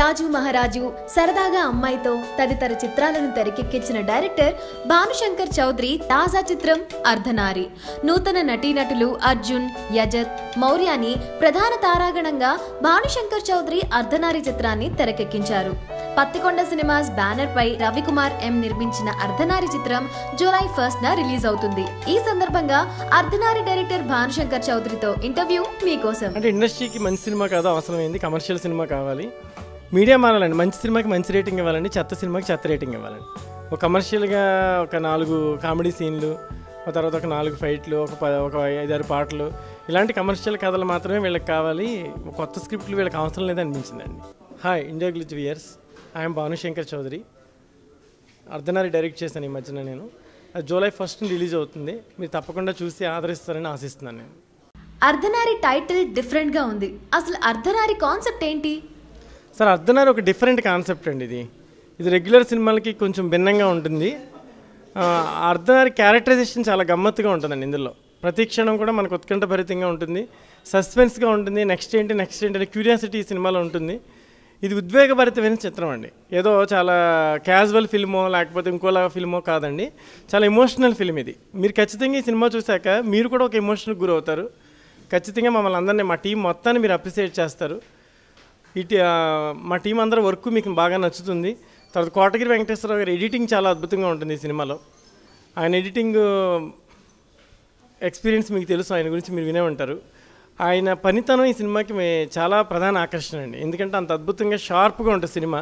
రాజు మహారాజు సరదాగా అమ్మాయితో తదితర చిత్రాలను తెరకెక్కించిన డైరెక్టర్ భానుశంకర్ చౌదరి తాజా చిత్రం అర్ధనారి నూతన నటీనటులు అర్జున్ యజత్ మౌర్యాని ప్రధాన తారాగణంగా భానుశంకర్ చౌదరి అర్ధనారి చిత్రాన్ని తెరకెక్కించారు పత్తికొండ సినిమాస్ బ్యానర్ పై రవికుమార్ ఎం నిర్మించిన అర్ధనారి చిత్రం జూలై ఫస్ట్ న రిలీజ్ అవుతుంది ఈ సందర్భంగా అర్ధనారి డైరెక్టర్ భానుశంకర్ చౌదరితో ఇంటర్వ్యూ మీకోసం అంటే ఇండస్ట్రీకి మంచి సినిమా కాదు అవసరమైంది కమర్షియల్ సినిమా కావాలి మీడియా మారాలండి మంచి సినిమాకి మంచి రేటింగ్ ఇవ్వాలండి చెత్త సినిమాకి చెత్త రేటింగ్ ఇవ్వాలండి ఒక కమర్షియల్గా ఒక నాలుగు కామెడీ సీన్లు తర్వాత ఒక నాలుగు ఫైట్లు ఒక ఒక ఐదారు పాటలు ఇలాంటి కమర్షియల్ కథలు మాత్రమే వీళ్ళకి కావాలి కొత్త స్క్రిప్ట్లు వీళ్ళకి అవసరం లేదనిపించిందండి hi India Glitz viewers I'm Bhanushankar Chaudhary Ardhanari direct చేశాను ఈ మధ్యన నేను అది జూలై ఫస్ట్ రిలీజ్ అవుతుంది మీరు తప్పకుండా చూసి ఆదరిస్తారని ఆశిస్తున్నాను నేను అర్ధనారి టైటిల్ డిఫరెంట్గా ఉంది అసలు అర్ధనారి కాన్సెప్ట్ ఏంటి సార్ అర్ధనారి ఒక డిఫరెంట్ కాన్సెప్ట్ అండి ఇది ఇది రెగ్యులర్ సినిమాలకి కొంచెం భిన్నంగా ఉంటుంది అర్ధనారి క్యారెక్టరైజేషన్ చాలా గమ్మత్తుగా ఉంటుందండి ఇందులో ప్రతి క్షణం కూడా మనకు ఉత్కంఠ భరితంగా ఉంటుంది సస్పెన్స్గా ఉంటుంది నెక్స్ట్ ఏంటి నెక్స్ట్ ఏంటి అనే క్యూరియాసిటీ సినిమాలో ఉంటుంది ఇది ఉద్వేగభరితమైన చిత్రం అండి ఏదో చాలా క్యాజువల్ ఫిల్మో లేకపోతే ఇంకోలా ఫిల్మో కాదండి చాలా ఎమోషనల్ ఫిల్మ్ ఇది మీరు ఖచ్చితంగా ఈ సినిమా చూశాక మీరు కూడా ఒక ఎమోషనల్ గురవుతారు ఖచ్చితంగా మమ్మల్ని అందరినీ మా టీం మొత్తాన్ని మీరు అప్రిసియేట్ చేస్తారు ఇటు మా టీం అందరూ వర్క్ మీకు బాగా నచ్చుతుంది తర్వాత కోటగిరి వెంకటేశ్వరరావు గారి ఎడిటింగ్ చాలా అద్భుతంగా ఉంటుంది ఈ సినిమాలో ఆయన ఎడిటింగ్ ఎక్స్పీరియన్స్ మీకు తెలుసు ఆయన గురించి మీరు వినే ఉంటారు ఆయన పనితనం ఈ సినిమాకి చాలా ప్రధాన ఆకర్షణ అండి ఎందుకంటే అంత అద్భుతంగా షార్ప్గా ఉంటుంది సినిమా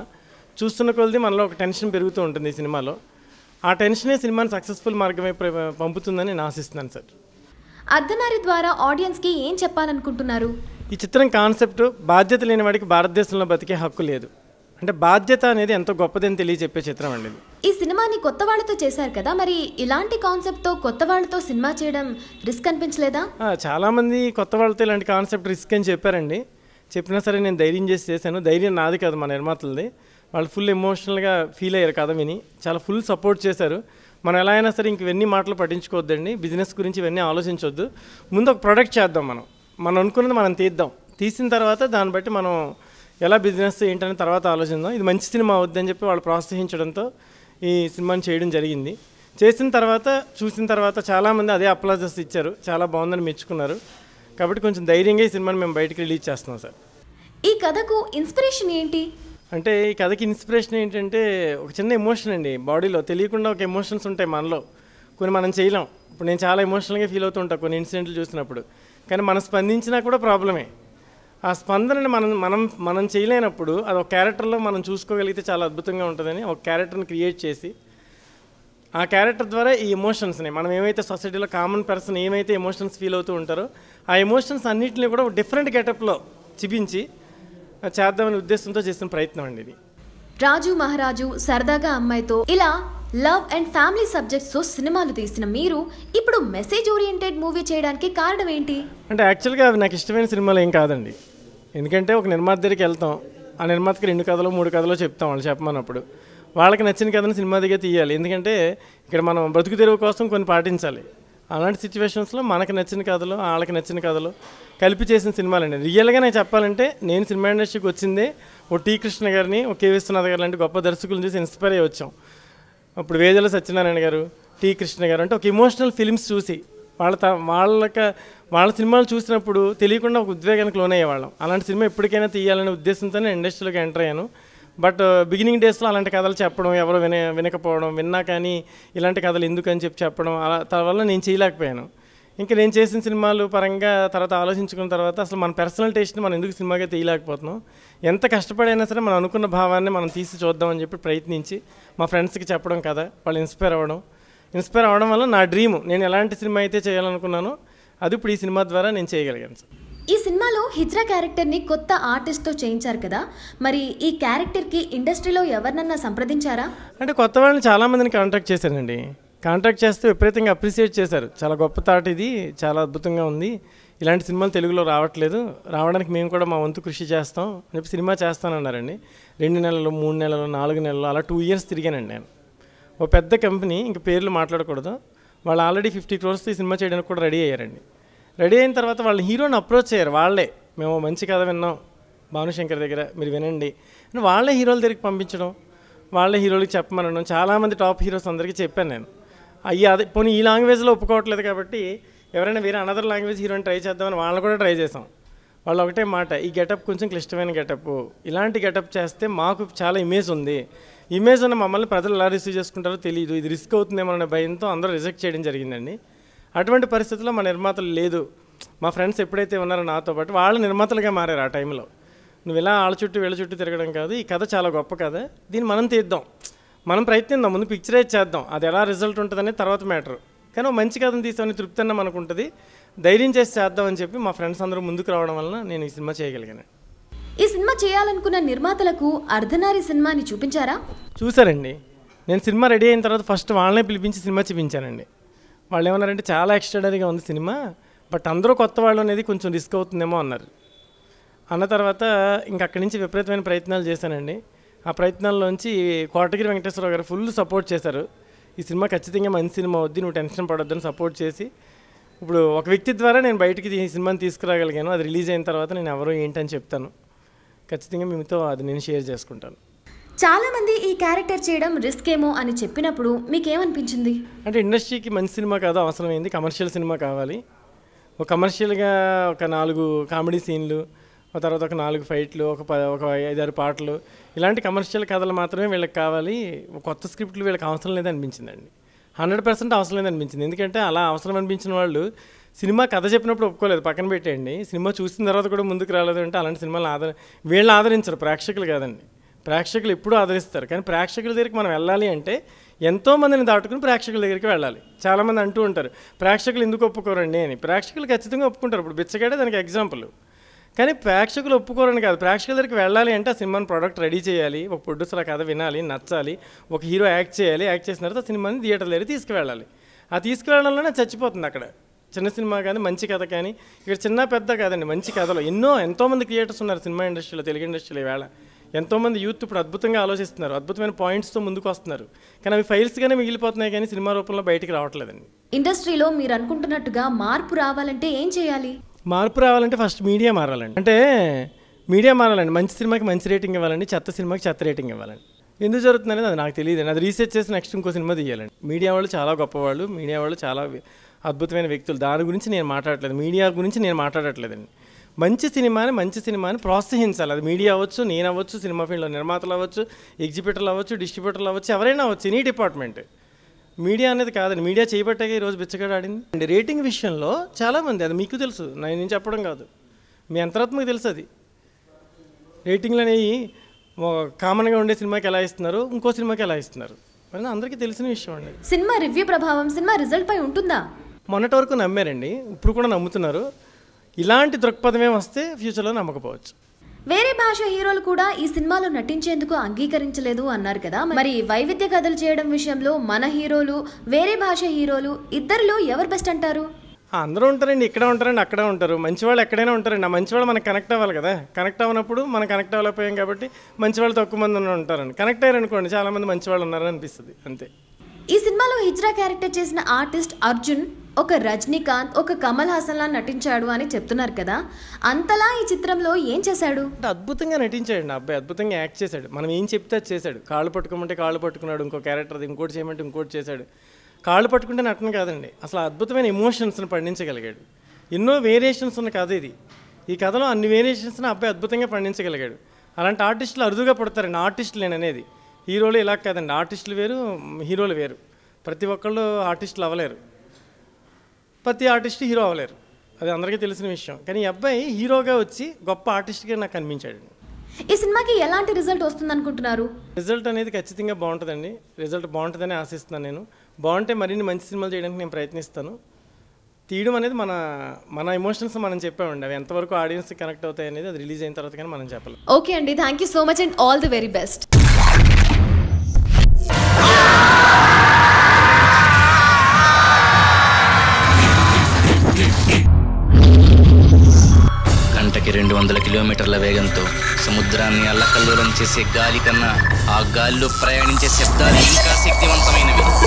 చూస్తున్న కొలది మనలో ఒక టెన్షన్ పెరుగుతూ ఉంటుంది ఈ సినిమాలో ఆ టెన్షనే సినిమాని సక్సెస్ఫుల్ మార్గమే పంపుతుందని నేను ఆశిస్తున్నాను సార్ అర్ధనారి ద్వారా ఆడియన్స్కి ఏం చెప్పాలనుకుంటున్నారు ఈ చిత్రం కాన్సెప్ట్ బాధ్యత లేని వాడికి భారతదేశంలో బతికే హక్కు లేదు అంటే బాధ్యత అనేది ఎంతో గొప్పదని తెలియజెప్పే చిత్రం అండి ఈ సినిమాని కొత్త వాళ్ళతో చేశారు కదా మరి ఇలాంటి కాన్సెప్ట్తో కొత్త వాళ్ళతో సినిమా చేయడం రిస్క్ అనిపించలేదా చాలామంది కొత్త వాళ్ళతో ఇలాంటి కాన్సెప్ట్ రిస్క్ అని చెప్పారండి చెప్పినా సరే నేను ధైర్యం చేసి చేశాను ధైర్యం నాది కదా మా నిర్మాతలది వాళ్ళు ఫుల్ ఎమోషనల్గా ఫీల్ అయ్యారు కదా విని చాలా ఫుల్ సపోర్ట్ చేశారు మనం ఎలా అయినా సరే ఇంక ఇవన్నీ మాటలు పట్టించుకోవద్దండి బిజినెస్ గురించి ఇవన్నీ ఆలోచించవద్దు ముందు ఒక ప్రొడక్ట్ చేద్దాం మనం మనం అనుకున్నది మనం తీద్దాం తీసిన తర్వాత దాన్ని బట్టి మనం ఎలా బిజినెస్ ఏంటనే తర్వాత ఆలోచిద్దాం ఇది మంచి సినిమా అవుద్దని చెప్పి వాళ్ళు ప్రోత్సహించడంతో ఈ సినిమాని చేయడం జరిగింది చేసిన తర్వాత చూసిన తర్వాత చాలామంది అదే అప్లాజెస్ ఇచ్చారు చాలా బాగుందని మెచ్చుకున్నారు కాబట్టి కొంచెం ధైర్యంగా ఈ సినిమాని మేము బయటకు రిలీజ్ చేస్తున్నాం సార్ ఈ కథకు ఇన్స్పిరేషన్ ఏంటి అంటే ఈ కథకి ఇన్స్పిరేషన్ ఏంటంటే ఒక చిన్న ఎమోషన్ అండి బాడీలో తెలియకుండా ఒక ఎమోషన్స్ ఉంటాయి మనలో కొన్ని మనం చేయలేం ఇప్పుడు నేను చాలా ఎమోషనల్గా ఫీల్ అవుతుంటాను కొన్ని ఇన్సిడెంట్లు చూసినప్పుడు కానీ మనం స్పందించినా కూడా ప్రాబ్లమే ఆ స్పందనని మనం మనం మనం చేయలేనప్పుడు అది ఒక క్యారెక్టర్లో మనం చూసుకోగలిగితే చాలా అద్భుతంగా ఉంటుందని ఒక క్యారెక్టర్ని క్రియేట్ చేసి ఆ క్యారెక్టర్ ద్వారా ఈ ఎమోషన్స్ని మనం ఏమైతే సొసైటీలో కామన్ పర్సన్ ఏమైతే ఎమోషన్స్ ఫీల్ అవుతూ ఉంటారో ఆ ఎమోషన్స్ అన్నింటినీ కూడా డిఫరెంట్ గెటప్లో చూపించి చేద్దామనే ఉద్దేశంతో చేసిన ప్రయత్నం అండి ఇది రాజు మహారాజు సరదాగా అమ్మాయితో ఇలా లవ్ అండ్ ఫ్యామిలీ తో సినిమాలు తీసిన మీరు ఇప్పుడు మెసేజ్ ఓరియంటెడ్ మూవీ చేయడానికి కారణం ఏంటి అంటే యాక్చువల్గా అవి నాకు ఇష్టమైన సినిమాలు ఏం కాదండి ఎందుకంటే ఒక నిర్మాత దగ్గరికి వెళ్తాం ఆ నిర్మాతకి రెండు కథలు మూడు కథలు చెప్తాం వాళ్ళు చెప్పమన్నప్పుడు వాళ్ళకి నచ్చిన కథను సినిమా దగ్గర తీయాలి ఎందుకంటే ఇక్కడ మనం బ్రతుకు తెరువు కోసం కొన్ని పాటించాలి అలాంటి సిచ్యువేషన్స్లో మనకు నచ్చిన కథలు వాళ్ళకి నచ్చిన కథలు కలిపి చేసిన సినిమాలండి రియల్గా నేను చెప్పాలంటే నేను సినిమా ఇండస్ట్రీకి వచ్చిందే ఓ టీ కృష్ణ గారిని ఓ కే విశ్వనాథ్ గారు లాంటి గొప్ప దర్శకులు చూసి ఇన్స్పైర్ అయ్యి వచ్చాం అప్పుడు వేదల సత్యనారాయణ గారు టి కృష్ణ గారు అంటే ఒక ఇమోషనల్ ఫిలిమ్స్ చూసి వాళ్ళ వాళ్ళక వాళ్ళ సినిమాలు చూసినప్పుడు తెలియకుండా ఒక ఉద్వేగానికి అయ్యేవాళ్ళం అలాంటి సినిమా ఎప్పటికైనా తీయాలనే ఉద్దేశంతో నేను ఇండస్ట్రీలోకి ఎంటర్ అయ్యాను బట్ బిగినింగ్ డేస్లో అలాంటి కథలు చెప్పడం ఎవరు విన వినకపోవడం విన్నా కానీ ఇలాంటి కథలు ఎందుకని చెప్పి చెప్పడం అలా వల్ల నేను చేయలేకపోయాను ఇంకా నేను చేసిన సినిమాలు పరంగా తర్వాత ఆలోచించుకున్న తర్వాత అసలు మన పర్సనల్ టేస్ట్ని మనం ఎందుకు సినిమాగా తీయలేకపోతున్నాం ఎంత కష్టపడైనా సరే మనం అనుకున్న భావాన్ని మనం తీసి చూద్దామని చెప్పి ప్రయత్నించి మా ఫ్రెండ్స్కి చెప్పడం కదా వాళ్ళు ఇన్స్పైర్ అవ్వడం ఇన్స్పైర్ అవ్వడం వల్ల నా డ్రీము నేను ఎలాంటి సినిమా అయితే చేయాలనుకున్నానో అది ఇప్పుడు ఈ సినిమా ద్వారా నేను చేయగలిగాను సార్ ఈ సినిమాలో హిజ్రా క్యారెక్టర్ని కొత్త ఆర్టిస్ట్తో చేయించారు కదా మరి ఈ క్యారెక్టర్కి ఇండస్ట్రీలో ఎవరినన్నా సంప్రదించారా అంటే కొత్త వాళ్ళని చాలామందిని కాంటాక్ట్ చేశానండి కాంటాక్ట్ చేస్తే విపరీతంగా అప్రిసియేట్ చేశారు చాలా గొప్ప థాట్ ఇది చాలా అద్భుతంగా ఉంది ఇలాంటి సినిమాలు తెలుగులో రావట్లేదు రావడానికి మేము కూడా మా వంతు కృషి చేస్తాం అని చెప్పి సినిమా చేస్తానన్నారండి రెండు నెలలు మూడు నెలలు నాలుగు నెలలు అలా టూ ఇయర్స్ తిరిగానండి నేను ఓ పెద్ద కంపెనీ ఇంకా పేర్లు మాట్లాడకూడదు వాళ్ళు ఆల్రెడీ ఫిఫ్టీ క్రోర్స్ ఈ సినిమా చేయడానికి కూడా రెడీ అయ్యారండి రెడీ అయిన తర్వాత వాళ్ళు హీరోని అప్రోచ్ అయ్యారు వాళ్ళే మేము మంచి కథ విన్నాం భానుశంకర్ దగ్గర మీరు వినండి వాళ్ళే హీరోల దగ్గరికి పంపించడం వాళ్ళే హీరోలకి చెప్పమనడం చాలామంది టాప్ హీరోస్ అందరికీ చెప్పాను నేను అయ్యి అదే పోనీ ఈ లాంగ్వేజ్లో ఒప్పుకోవట్లేదు కాబట్టి ఎవరైనా వేరే అనదర్ లాంగ్వేజ్ హీరోని ట్రై చేద్దామని వాళ్ళని కూడా ట్రై చేసాం వాళ్ళు ఒకటే మాట ఈ గెటప్ కొంచెం క్లిష్టమైన గెటప్ ఇలాంటి గెటప్ చేస్తే మాకు చాలా ఇమేజ్ ఉంది ఇమేజ్ ఉన్న మమ్మల్ని ప్రజలు ఎలా రిసీవ్ చేసుకుంటారో తెలియదు ఇది రిస్క్ అవుతుందేమో అనే భయంతో అందరూ రిజెక్ట్ చేయడం జరిగిందండి అటువంటి పరిస్థితుల్లో మా నిర్మాతలు లేదు మా ఫ్రెండ్స్ ఎప్పుడైతే ఉన్నారో నాతో పాటు వాళ్ళు నిర్మాతలుగా మారారు ఆ టైంలో నువ్వు ఇలా వాళ్ళ చుట్టూ వీళ్ళ చుట్టూ తిరగడం కాదు ఈ కథ చాలా గొప్ప కథ దీన్ని మనం తీద్దాం మనం ప్రయత్నిద్దాం ముందు పిక్చరైజ్ చేద్దాం అది ఎలా రిజల్ట్ ఉంటుందనే తర్వాత మ్యాటర్ కానీ మంచి కథను తీసామని తృప్తి అన్న మనకు ఉంటుంది ధైర్యం చేసి చేద్దామని చెప్పి మా ఫ్రెండ్స్ అందరూ ముందుకు రావడం వలన నేను ఈ సినిమా చేయగలిగాను ఈ సినిమా చేయాలనుకున్న నిర్మాతలకు అర్ధనారి సినిమాని చూపించారా చూసారండి నేను సినిమా రెడీ అయిన తర్వాత ఫస్ట్ వాళ్ళనే పిలిపించి సినిమా చూపించానండి వాళ్ళు ఏమన్నారంటే చాలా ఎక్స్ట్రాడరీగా ఉంది సినిమా బట్ అందరూ కొత్త వాళ్ళు అనేది కొంచెం రిస్క్ అవుతుందేమో అన్నారు అన్న తర్వాత ఇంక అక్కడి నుంచి విపరీతమైన ప్రయత్నాలు చేశానండి ఆ ప్రయత్నాల్లోంచి కోటగిరి వెంకటేశ్వరరావు గారు ఫుల్ సపోర్ట్ చేశారు ఈ సినిమా ఖచ్చితంగా మంచి సినిమా అవుద్ది నువ్వు టెన్షన్ పడొద్దని సపోర్ట్ చేసి ఇప్పుడు ఒక వ్యక్తి ద్వారా నేను బయటికి ఈ సినిమాని తీసుకురాగలిగాను అది రిలీజ్ అయిన తర్వాత నేను ఎవరో ఏంటని చెప్తాను ఖచ్చితంగా మీతో అది నేను షేర్ చేసుకుంటాను చాలామంది ఈ క్యారెక్టర్ చేయడం రిస్క్ ఏమో అని చెప్పినప్పుడు మీకేమనిపించింది అంటే ఇండస్ట్రీకి మంచి సినిమా కాదు అవసరమైంది కమర్షియల్ సినిమా కావాలి ఒక కమర్షియల్గా ఒక నాలుగు కామెడీ సీన్లు ఆ తర్వాత ఒక నాలుగు ఫైట్లు ఒక ఒక ఐదారు పాటలు ఇలాంటి కమర్షియల్ కథలు మాత్రమే వీళ్ళకి కావాలి కొత్త స్క్రిప్ట్లు వీళ్ళకి అవసరం లేదనిపించిందండి హండ్రెడ్ పర్సెంట్ అవసరం లేదనిపించింది ఎందుకంటే అలా అవసరం అనిపించిన వాళ్ళు సినిమా కథ చెప్పినప్పుడు ఒప్పుకోలేదు పక్కన పెట్టేయండి సినిమా చూసిన తర్వాత కూడా ముందుకు రాలేదు అంటే అలాంటి సినిమాలు ఆదర వీళ్ళని ఆదరించరు ప్రేక్షకులు కాదండి ప్రేక్షకులు ఎప్పుడూ ఆదరిస్తారు కానీ ప్రేక్షకుల దగ్గరికి మనం వెళ్ళాలి అంటే ఎంతోమందిని దాటుకుని ప్రేక్షకుల దగ్గరికి వెళ్ళాలి చాలామంది అంటూ ఉంటారు ప్రేక్షకులు ఎందుకు ఒప్పుకోరండి అని ప్రేక్షకులు ఖచ్చితంగా ఒప్పుకుంటారు ఇప్పుడు బిచ్చగాడే దానికి ఎగ్జాంపుల్ కానీ ప్రేక్షకులు ఒప్పుకోరని కాదు ప్రేక్షకుల దగ్గరికి వెళ్ళాలి అంటే ఆ సినిమాని ప్రోడక్ట్ రెడీ చేయాలి ఒక ప్రొడ్యూసర్ ఆ కథ వినాలి నచ్చాలి ఒక హీరో యాక్ట్ చేయాలి యాక్ట్ చేసిన తర్వాత సినిమాని థియేటర్ దగ్గర తీసుకువెళ్ళాలి ఆ తీసుకువెళ్ళడంలోనే చచ్చిపోతుంది అక్కడ చిన్న సినిమా కానీ మంచి కథ కానీ ఇక్కడ చిన్న పెద్ద కాదండి మంచి కథలో ఎన్నో ఎంతోమంది క్రియేటర్స్ ఉన్నారు సినిమా ఇండస్ట్రీలో తెలుగు ఇండస్ట్రీలో ఈవేళ ఎంతోమంది యూత్ ఇప్పుడు అద్భుతంగా ఆలోచిస్తున్నారు అద్భుతమైన పాయింట్స్తో ముందుకు వస్తున్నారు కానీ అవి ఫైల్స్గానే మిగిలిపోతున్నాయి కానీ సినిమా రూపంలో బయటికి రావట్లేదండి ఇండస్ట్రీలో మీరు అనుకుంటున్నట్టుగా మార్పు రావాలంటే ఏం చేయాలి మార్పు రావాలంటే ఫస్ట్ మీడియా మారాలండి అంటే మీడియా మారాలండి మంచి సినిమాకి మంచి రేటింగ్ ఇవ్వాలండి చెత్త సినిమాకి చెత్త రేటింగ్ ఇవ్వాలండి ఎందుకు జరుగుతుంది అనేది అది నాకు తెలియదు అది రీసెర్చ్ చేసి నెక్స్ట్ ఇంకో సినిమా తీయాలండి మీడియా వాళ్ళు చాలా గొప్పవాళ్ళు మీడియా వాళ్ళు చాలా అద్భుతమైన వ్యక్తులు దాని గురించి నేను మాట్లాడట్లేదు మీడియా గురించి నేను మాట్లాడట్లేదండి మంచి సినిమాని మంచి సినిమాని ప్రోత్సహించాలి అది మీడియా అవ్వచ్చు నేను అవ్వచ్చు సినిమా ఫీల్డ్లో నిర్మాతలు అవ్వచ్చు ఎగ్జిబ్యూటర్లు అవ్వచ్చు డిస్ట్రిబ్యూటర్లు అవ్వచ్చు ఎవరైనా అవ్వచ్చు ఎనీ డిపార్ట్మెంట్ మీడియా అనేది కాదండి మీడియా చేపట్టాక ఈరోజు బిచ్చగాడు ఆడింది అండ్ రేటింగ్ విషయంలో చాలామంది అది మీకు తెలుసు నేను చెప్పడం కాదు మీ అంతరాత్మకు తెలుసు అది రేటింగ్లు అనేవి కామన్గా ఉండే సినిమాకి ఎలా ఇస్తున్నారు ఇంకో సినిమాకి ఎలా ఇస్తున్నారు మరి అందరికీ తెలిసిన విషయం అండి సినిమా రివ్యూ ప్రభావం సినిమా రిజల్ట్ పై ఉంటుందా మొన్నటి వరకు నమ్మారండి ఇప్పుడు కూడా నమ్ముతున్నారు ఇలాంటి దృక్పథమే వస్తే ఫ్యూచర్లో నమ్మకపోవచ్చు వేరే భాష హీరోలు కూడా ఈ సినిమాలో నటించేందుకు అంగీకరించలేదు అన్నారు కదా మరి వైవిధ్య కథలు చేయడం విషయంలో మన హీరోలు వేరే భాష హీరోలు ఇద్దరిలో ఎవరు బెస్ట్ అంటారు అందరూ ఉంటారండి ఇక్కడ ఉంటారండి అక్కడ ఉంటారు మంచి వాళ్ళు ఎక్కడైనా ఉంటారండి ఆ మంచి వాళ్ళు మనకు కనెక్ట్ అవ్వాలి కదా కనెక్ట్ అవ్వనప్పుడు మనం కనెక్ట్ అవ్వలేకపోయాం కాబట్టి మంచి వాళ్ళు తక్కువ మంది ఉంటారండి కనెక్ట్ అయ్యారనుకోండి చాలా మంది మంచి వాళ్ళు ఉన్నారని అనిపిస్తుంది అంతే ఈ సినిమాలో హిజ్రా క్యారెక్టర్ చేసిన ఆర్టిస్ట్ అర్జున్ ఒక రజనీకాంత్ ఒక కమల్ హాసన్ లా నటించాడు అని చెప్తున్నారు కదా అంతలా ఈ చిత్రంలో ఏం చేశాడు అద్భుతంగా నటించాడు నా అబ్బాయి అద్భుతంగా యాక్ట్ చేశాడు మనం ఏం చెప్తే చేశాడు కాళ్ళు పట్టుకోమంటే కాళ్ళు పట్టుకున్నాడు ఇంకో క్యారెక్టర్ ఇంకోటి చేయమంటే ఇంకోటి చేశాడు కాళ్ళు పట్టుకుంటే నటన కాదండి అసలు అద్భుతమైన ఎమోషన్స్ని పండించగలిగాడు ఎన్నో వేరియేషన్స్ ఉన్న కథ ఇది ఈ కథలో అన్ని వేరియేషన్స్ని అబ్బాయి అద్భుతంగా పండించగలిగాడు అలాంటి ఆర్టిస్టులు అరుదుగా పడతారండి ఆర్టిస్టులు నేను అనేది హీరోలు ఇలా కాదండి ఆర్టిస్టులు వేరు హీరోలు వేరు ప్రతి ఒక్కళ్ళు ఆర్టిస్టులు అవ్వలేరు ప్రతి ఆర్టిస్ట్ హీరో అవ్వలేరు అది అందరికీ తెలిసిన విషయం కానీ ఈ అబ్బాయి హీరోగా వచ్చి గొప్ప ఆర్టిస్ట్గా నాకు కనిపించాడు ఈ సినిమాకి ఎలాంటి రిజల్ట్ వస్తుంది అనుకుంటున్నారు రిజల్ట్ అనేది ఖచ్చితంగా బాగుంటుందండి రిజల్ట్ బాగుంటుందని ఆశిస్తున్నాను నేను బాగుంటే మరిన్ని మంచి సినిమాలు చేయడానికి నేను ప్రయత్నిస్తాను తీయడం అనేది మన మన ఎమోషన్స్ మనం చెప్పామండి అవి ఎంతవరకు ఆడియన్స్ కనెక్ట్ అవుతాయి అనేది అది రిలీజ్ అయిన తర్వాత కానీ మనం చెప్పాలి ఓకే అండి thank you so much and all the very best గంటకి రెండు వందల కిలోమీటర్ల వేగంతో సముద్రాన్ని అల్లకల్లోలం చేసే గాలి కన్నా ఆ గాలిలో ప్రయాణించే శబ్దాలు ఇంకా శక్తివంతమైనవి